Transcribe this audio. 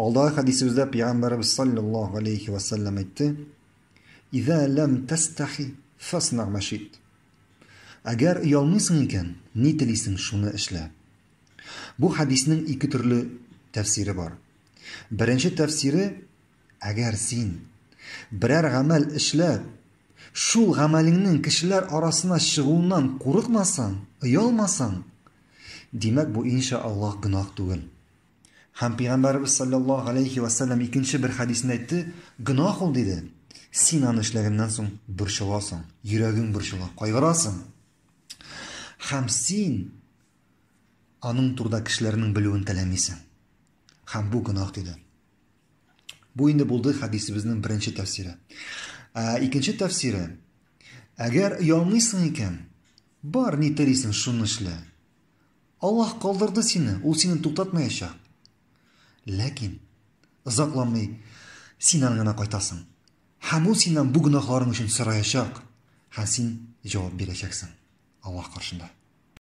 Аллоа хадисебездә пиягамларыбыз саллаллаһу алейхи вассалам әйтте: "Иза лам тастахи фас нағмашит." Агар ялныс икән, нитлисң шуны эшлә. Бу хадисның 2 төрле тәфсири бар. Беренче тәфсири агар син берәр гамәл эшлә, шу гамәлеңнең кешеләр арасына шыгуыndan курыкмасын, уялмасын. Демак бу иншааллах гынақты булган Хәм пигамбарыбыз саллаллаһу алейхи ва икенче бер хадисендә әйтте: "Гынаһ ул" диде. "Син аны эшләгәндән соң буршыласың, йөрәгең буршыла, кайгырасың. Хәм син аның турда кишләрнең билүен теләмисең. Хәм бу гынаһ" диде. Бу инде булды хадисебезнең беренче тәфсире. икенче тәфсире: "Әгәр ялмыйсың икән, бар ни тирисен шуны эшлә. Аллаһ калдырды сине, ул сине туктатмаячак." ләкин озакламый синан гына кайтасың һәм ул синнан бу гөнаһларың өчен сораячак һәм син җавап бирәчәксең аллаһ каршында